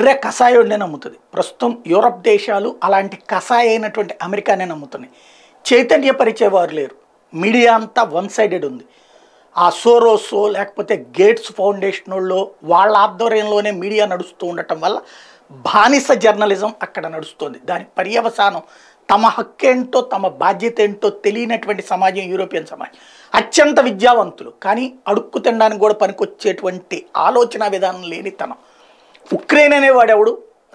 బుర్రె కషాయుడినే నమ్ముతుంది ప్రస్తుతం యూరప్ దేశాలు అలాంటి కషాయ అయినటువంటి అమెరికానే నమ్ముతున్నాయి చైతన్యపరిచేవారు లేరు మీడియా అంతా వన్ సైడెడ్ ఉంది ఆ సోరోసో లేకపోతే గేట్స్ ఫౌండేషన్ వాళ్ళు వాళ్ళ ఆధ్వర్యంలోనే మీడియా నడుస్తూ ఉండటం వల్ల బానిస జర్నలిజం అక్కడ నడుస్తుంది దాని పర్యవసానం తమ హక్కేంటో తమ బాధ్యత ఏంటో తెలియనటువంటి సమాజం యూరోపియన్ సమాజం అత్యంత విద్యావంతులు కానీ అడుక్కు తినడానికి కూడా పనికొచ్చేటువంటి ఆలోచన విధానం లేని తనం ఉక్రెయిన్ అనేవాడెవడు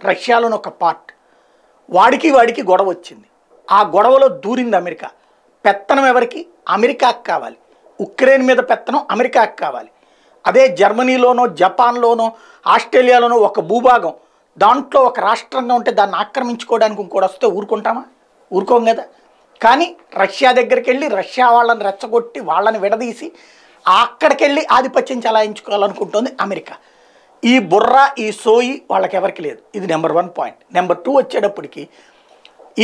రష్యాలోని ఒక పార్ట్ వాడికి వాడికి గొడవ వచ్చింది ఆ గొడవలో దూరింది అమెరికా పెత్తనం ఎవరికి అమెరికాకు కావాలి ఉక్రెయిన్ మీద పెత్తనం అమెరికాకి కావాలి అదే జర్మనీలోనో జపాన్లోనో ఆస్ట్రేలియాలోనో ఒక భూభాగం దాంట్లో ఒక రాష్ట్రంగా ఉంటే దాన్ని ఆక్రమించుకోవడానికి ఇంకోటి వస్తే ఊరుకుంటామా ఊరుకోం కదా కానీ రష్యా దగ్గరికి వెళ్ళి రష్యా వాళ్ళని రెచ్చగొట్టి వాళ్ళని విడదీసి అక్కడికి వెళ్ళి ఆధిపత్యం చలాయించుకోవాలనుకుంటుంది అమెరికా ఈ బుర్ర ఈ సోయి వాళ్ళకి ఎవరికి లేదు ఇది number one point number two వచ్చేటప్పటికి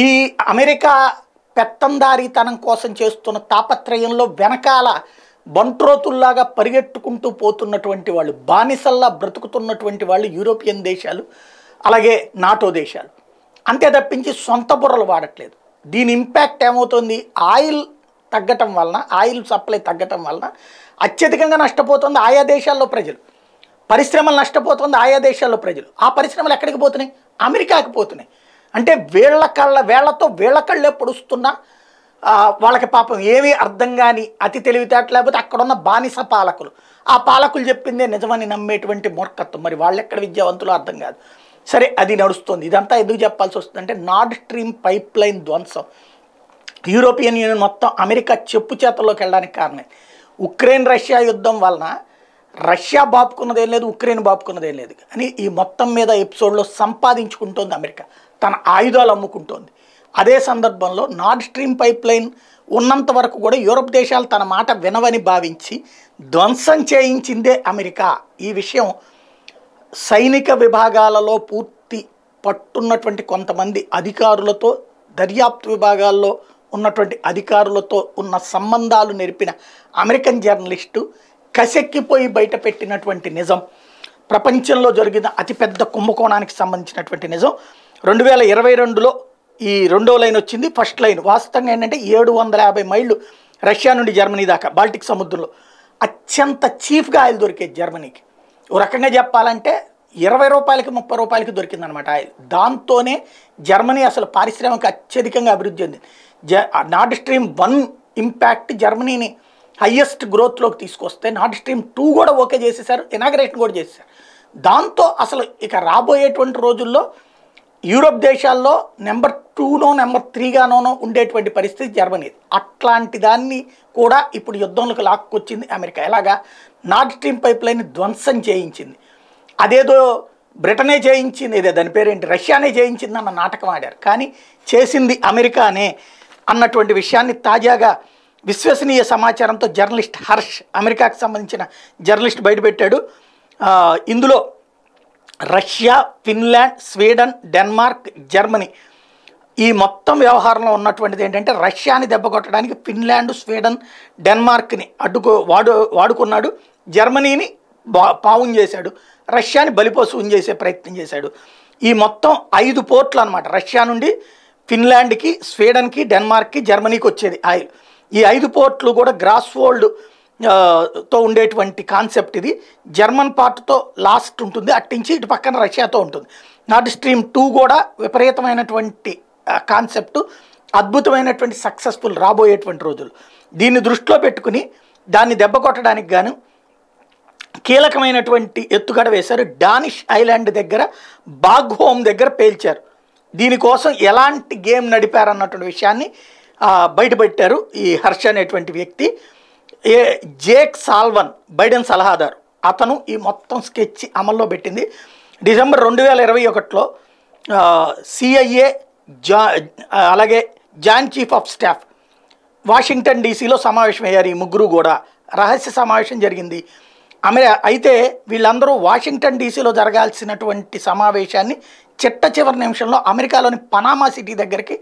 ఈ అమెరికా పెత్తందారీతనం కోసం చేస్తున్న తాపత్రయంలో వెనకాల బంట్రోతుల్లాగా పరిగెట్టుకుంటూ పోతున్నటువంటి వాళ్ళు బానిసల్లా బ్రతుకుతున్నటువంటి వాళ్ళు యూరోపియన్ దేశాలు అలాగే నాటో దేశాలు అంతే తప్పించి సొంత బుర్రలు వాడట్లేదు దీని ఇంపాక్ట్ ఏమవుతుంది ఆయిల్ తగ్గటం వలన ఆయిల్ సప్లై తగ్గటం వలన అత్యధికంగా నష్టపోతుంది ఆయా దేశాల్లో ప్రజలు పరిశ్రమలు నష్టపోతుంది ఆయా దేశాల్లో ప్రజలు ఆ పరిశ్రమలు ఎక్కడికి పోతున్నాయి అమెరికాకి పోతున్నాయి అంటే వేళ్ల కళ్ళ వేళ్లతో వేళ్ల కళ్ళే పొడుస్తున్న వాళ్ళకి పాపం ఏమీ అర్థం కాని అతి తెలివితేటలు లేకపోతే అక్కడున్న బానిస పాలకులు ఆ పాలకులు చెప్పిందే నిజమని నమ్మేటువంటి మూర్ఖత్వం మరి వాళ్ళు ఎక్కడ విద్యావంతులు అర్థం కాదు సరే అది నడుస్తుంది ఇదంతా ఎందుకు చెప్పాల్సి వస్తుందంటే నార్డ్ స్ట్రీమ్ పైప్ లైన్ ధ్వంసం యూరోపియన్ యూనియన్ మొత్తం అమెరికా చెప్పు చేతల్లోకి వెళ్ళడానికి కారణం ఉక్రెయిన్ రష్యా యుద్ధం వలన రష్యా బాపుకున్నదేం లేదు ఉక్రెయిన్ బాపుకున్నదేం లేదు కానీ ఈ మొత్తం మీద ఎపిసోడ్లో సంపాదించుకుంటోంది అమెరికా తన ఆయుధాలు అమ్ముకుంటోంది అదే సందర్భంలో నార్డ్ స్ట్రీమ్ పైప్ లైన్ ఉన్నంత వరకు కూడా యూరప్ దేశాలు తన మాట వినవని భావించి ధ్వంసం చేయించిందే అమెరికా ఈ విషయం సైనిక విభాగాలలో పూర్తి పట్టున్నటువంటి కొంతమంది అధికారులతో దర్యాప్తు విభాగాల్లో ఉన్నటువంటి అధికారులతో ఉన్న సంబంధాలు నెరిపిన అమెరికన్ జర్నలిస్టు కసెక్కిపోయి బయట పెట్టినటువంటి నిజం ప్రపంచంలో జరిగిన అతిపెద్ద కుంభకోణానికి సంబంధించినటువంటి నిజం రెండు వేల ఇరవై రెండులో ఈ రెండో లైన్ వచ్చింది ఫస్ట్ లైన్ వాస్తవంగా ఏంటంటే ఏడు వందల యాభై మైళ్ళు రష్యా నుండి జర్మనీ దాకా బాల్టిక్ సముద్రంలో అత్యంత చీఫ్గా ఆయిల్ దొరికేది జర్మనీకి ఓ రకంగా చెప్పాలంటే ఇరవై రూపాయలకి ముప్పై రూపాయలకి దొరికిందనమాట ఆయిల్ దాంతోనే జర్మనీ అసలు పారిశ్రామిక అత్యధికంగా అభివృద్ధి చెందింది జ నాట్ స్ట్రీమ్ వన్ ఇంపాక్ట్ జర్మనీని హయ్యెస్ట్ గ్రోత్లోకి తీసుకొస్తే నాట్ స్ట్రీమ్ టూ కూడా ఓకే చేసేసారు ఇనాగ్రేషన్ కూడా చేసేసారు దాంతో అసలు ఇక రాబోయేటువంటి రోజుల్లో యూరోప్ దేశాల్లో నెంబర్ టూనో నెంబర్ త్రీగానోనో ఉండేటువంటి పరిస్థితి జరగనేది అట్లాంటి దాన్ని కూడా ఇప్పుడు యుద్ధంలోకి లాక్కొచ్చింది అమెరికా ఎలాగా నార్డ్ స్ట్రీమ్ పైప్ లైన్ ధ్వంసం చేయించింది అదేదో బ్రిటనే చేయించింది ఇదే దాని పేరేంటి రష్యానే చేయించింది అన్న నాటకం ఆడారు కానీ చేసింది అమెరికానే అన్నటువంటి విషయాన్ని తాజాగా విశ్వసనీయ సమాచారంతో జర్నలిస్ట్ హర్ష్ అమెరికాకు సంబంధించిన జర్నలిస్ట్ బయటపెట్టాడు ఇందులో Russia Finland Sweden Denmark Germany ఈ మొత్తం వ్యవహారంలో ఉన్నటువంటిది ఏంటంటే రష్యాని దెబ్బకొట్టడానికి ఫిన్లాండ్ స్వీడన్ డెన్మార్క్ని అడ్డుకో వాడు వాడుకున్నాడు జర్మనీని బా చేశాడు రష్యాని బలిపోసూన్ చేసే ప్రయత్నం చేశాడు ఈ మొత్తం ఐదు పోర్ట్లు అనమాట రష్యా నుండి ఫిన్లాండ్కి స్వీడన్కి డెన్మార్క్కి జర్మనీకి వచ్చేది ఆయిల్ ఈ ఐదు పోర్ట్లు కూడా గ్రాస్ వోల్డ్ తో ఉండేటువంటి కాన్సెప్ట్ ఇది జర్మన్ పార్ట్తో లాస్ట్ ఉంటుంది అట్టించి ఇటు పక్కన రష్యాతో ఉంటుంది నాట్ స్ట్రీమ్ టూ కూడా విపరీతమైనటువంటి కాన్సెప్ట్ అద్భుతమైనటువంటి సక్సెస్ఫుల్ రాబోయేటువంటి రోజులు దీన్ని దృష్టిలో పెట్టుకుని దాన్ని దెబ్బ కొట్టడానికి గాను కీలకమైనటువంటి ఎత్తుగడ వేశారు డానిష్ ఐలాండ్ దగ్గర బాగ్ హోమ్ దగ్గర పేల్చారు దీనికోసం ఎలాంటి గేమ్ నడిపారన్నటువంటి విషయాన్ని బయటపెట్టారు ఈ హర్ష అనేటువంటి వ్యక్తి ఏ జేక్ సాల్వన్ బైడెన్ సలహాదారు అతను ఈ మొత్తం స్కెచ్ అమల్లో పెట్టింది డిసెంబర్ రెండు వేల ఇరవై ఒకటిలో సిఐఏ జా అలాగే joint chief of staff Washington డీసీలో సమావేశమయ్యారు ఈ ముగ్గురు కూడా రహస్య సమావేశం జరిగింది అమె అయితే వీళ్ళందరూ వాషింగ్టన్ డీసీలో జరగాల్సినటువంటి సమావేశాన్ని చిట్ట చివరి నిమిషంలో అమెరికాలోని పనామా సిటీ దగ్గరికి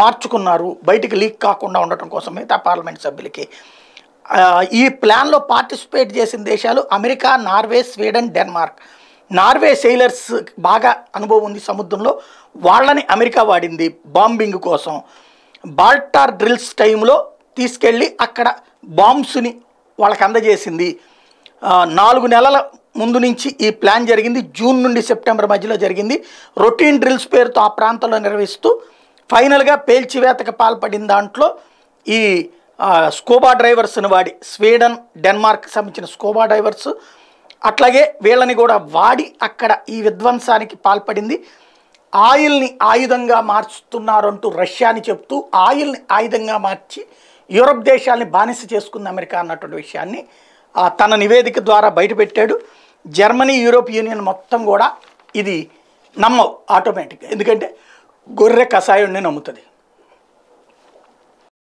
మార్చుకున్నారు బయటికి లీక్ కాకుండా ఉండటం కోసం మిగతా పార్లమెంట్ సభ్యులకి ఈ ప్లాన్లో పార్టిసిపేట్ చేసిన దేశాలు America Norway Sweden Denmark Norway sailors బాగా అనుభవం ఉంది సముద్రంలో వాళ్ళని అమెరికా వాడింది బాంబింగ్ కోసం బాల్టార్ డ్రిల్స్ టైంలో తీసుకెళ్ళి అక్కడ బాంబ్స్ని వాళ్ళకి అందజేసింది నాలుగు నెలల ముందు నుంచి ఈ ప్లాన్ జరిగింది జూన్ నుండి సెప్టెంబర్ మధ్యలో జరిగింది రొటీన్ డ్రిల్స్ పేరుతో ఆ ప్రాంతంలో నిర్వహిస్తూ ఫైనల్గా పేల్చివేతకు పాల్పడిన దాంట్లో ఈ స్కోబా డ్రైవర్స్ని వాడి స్వీడన్ డెన్మార్క్ సంబంధించిన స్కోబా డ్రైవర్స్ అట్లాగే వీళ్ళని కూడా వాడి అక్కడ ఈ విధ్వంసానికి పాల్పడింది ఆయిల్ని ఆయుధంగా మార్చుతున్నారంటూ రష్యాని చెప్తూ ఆయిల్ని ఆయుధంగా మార్చి యూరప్ దేశాలని బానిస చేసుకుంది అమెరికా అన్నటువంటి విషయాన్ని తన నివేదిక ద్వారా బయటపెట్టాడు జర్మనీ యూరోప్ యూనియన్ మొత్తం కూడా ఇది నమ్మవు ఆటోమేటిక్గా ఎందుకంటే గొర్రె కషాయం నమ్ముతుంది